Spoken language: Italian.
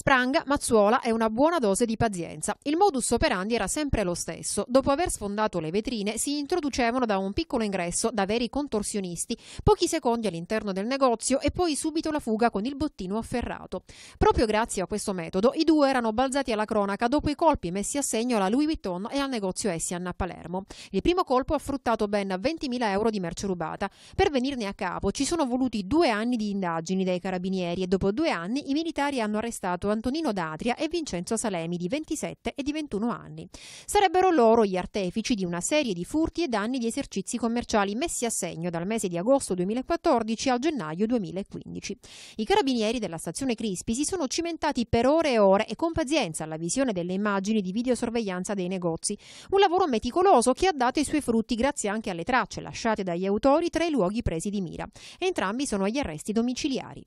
Sprang, Mazzuola e una buona dose di pazienza. Il modus operandi era sempre lo stesso. Dopo aver sfondato le vetrine, si introducevano da un piccolo ingresso da veri contorsionisti, pochi secondi all'interno del negozio e poi subito la fuga con il bottino afferrato. Proprio grazie a questo metodo, i due erano balzati alla cronaca dopo i colpi messi a segno alla Louis Vuitton e al negozio Essian a Palermo. Il primo colpo ha fruttato ben 20.000 euro di merce rubata. Per venirne a capo ci sono voluti due anni di indagini dai carabinieri e dopo due anni i militari hanno arrestato Antonino D'Adria e Vincenzo Salemi di 27 e di 21 anni. Sarebbero loro gli artefici di una serie di furti e danni di esercizi commerciali messi a segno dal mese di agosto 2014 al gennaio 2015. I carabinieri della stazione Crispi si sono cimentati per ore e ore e con pazienza alla visione delle immagini di videosorveglianza dei negozi. Un lavoro meticoloso che ha dato i suoi frutti grazie anche alle tracce lasciate dagli autori tra i luoghi presi di mira. Entrambi sono agli arresti domiciliari.